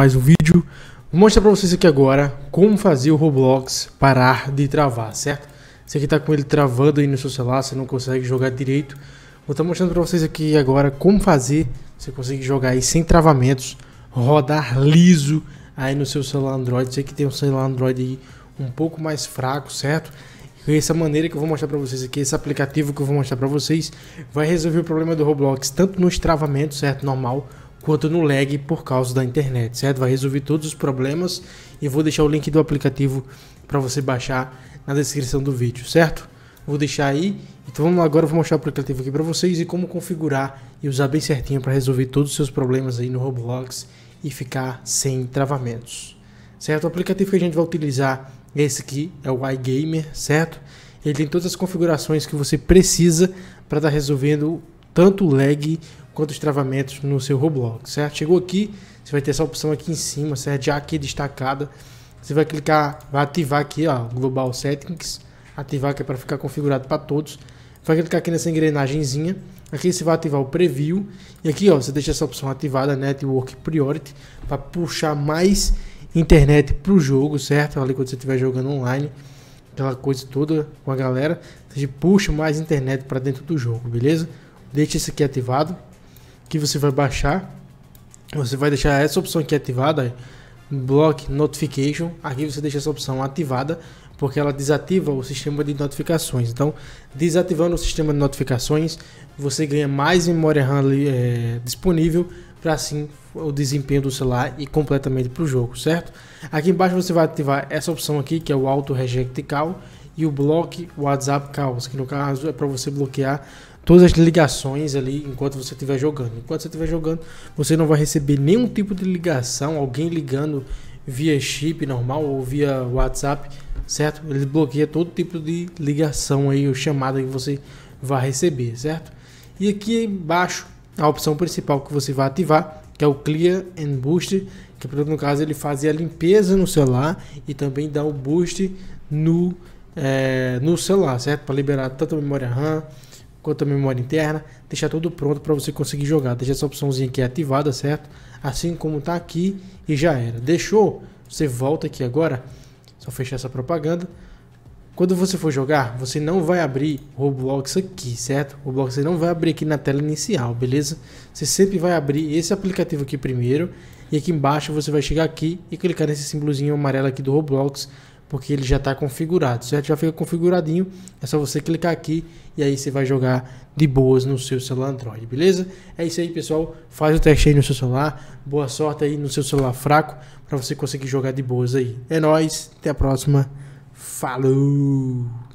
mais um vídeo. Vou mostrar para vocês aqui agora como fazer o Roblox parar de travar, certo? Você que está com ele travando aí no seu celular, você não consegue jogar direito. Vou estar tá mostrando para vocês aqui agora como fazer, você consegue jogar aí sem travamentos, rodar liso aí no seu celular Android. Você que tem um celular Android aí um pouco mais fraco, certo? essa maneira que eu vou mostrar para vocês aqui, esse aplicativo que eu vou mostrar para vocês, vai resolver o problema do Roblox, tanto nos travamentos, certo, normal, quanto no lag por causa da internet, certo? Vai resolver todos os problemas e vou deixar o link do aplicativo para você baixar na descrição do vídeo, certo? Vou deixar aí. Então vamos lá, agora eu vou mostrar o aplicativo aqui para vocês e como configurar e usar bem certinho para resolver todos os seus problemas aí no Roblox e ficar sem travamentos. Certo? O aplicativo que a gente vai utilizar é esse aqui, é o iGamer, certo? Ele tem todas as configurações que você precisa para estar tá resolvendo tanto o lag quantos travamentos no seu Roblox, certo? Chegou aqui, você vai ter essa opção aqui em cima, certo? Já aqui destacada. Você vai clicar, vai ativar aqui, ó, Global Settings. Ativar que é para ficar configurado para todos. Vai clicar aqui nessa engrenagemzinha. Aqui você vai ativar o preview. E aqui, ó, você deixa essa opção ativada, Network Priority, para puxar mais internet para o jogo, certo? Ali quando você estiver jogando online, aquela coisa toda com a galera, você puxa mais internet para dentro do jogo, beleza? Deixa isso aqui ativado que você vai baixar. Você vai deixar essa opção aqui ativada, Block Notification. Aqui você deixa essa opção ativada, porque ela desativa o sistema de notificações. Então, desativando o sistema de notificações, você ganha mais memória RAM é, disponível para assim o desempenho do celular e completamente para o jogo, certo? Aqui embaixo você vai ativar essa opção aqui que é o Auto Reject Call e o bloque WhatsApp Calls, que no caso é para você bloquear todas as ligações ali enquanto você estiver jogando. Enquanto você estiver jogando, você não vai receber nenhum tipo de ligação, alguém ligando via chip normal ou via WhatsApp, certo? Ele bloqueia todo tipo de ligação aí ou chamada que você vai receber, certo? E aqui embaixo a opção principal que você vai ativar, que é o Clear and Boost, que no caso ele fazia a limpeza no celular e também dá o boost no é, no celular, certo? Para liberar tanto a memória RAM quanto a memória interna, deixar tudo pronto para você conseguir jogar. Deixa essa opçãozinha aqui ativada, certo? Assim como está aqui e já era. Deixou? Você volta aqui agora, só fechar essa propaganda. Quando você for jogar, você não vai abrir Roblox aqui, certo? Roblox você não vai abrir aqui na tela inicial, beleza? Você sempre vai abrir esse aplicativo aqui primeiro e aqui embaixo você vai chegar aqui e clicar nesse símbolozinho amarelo aqui do Roblox porque ele já está configurado, certo? Já fica configuradinho, é só você clicar aqui e aí você vai jogar de boas no seu celular Android, beleza? É isso aí, pessoal. Faz o teste aí no seu celular. Boa sorte aí no seu celular fraco para você conseguir jogar de boas aí. É nós, até a próxima. Falou!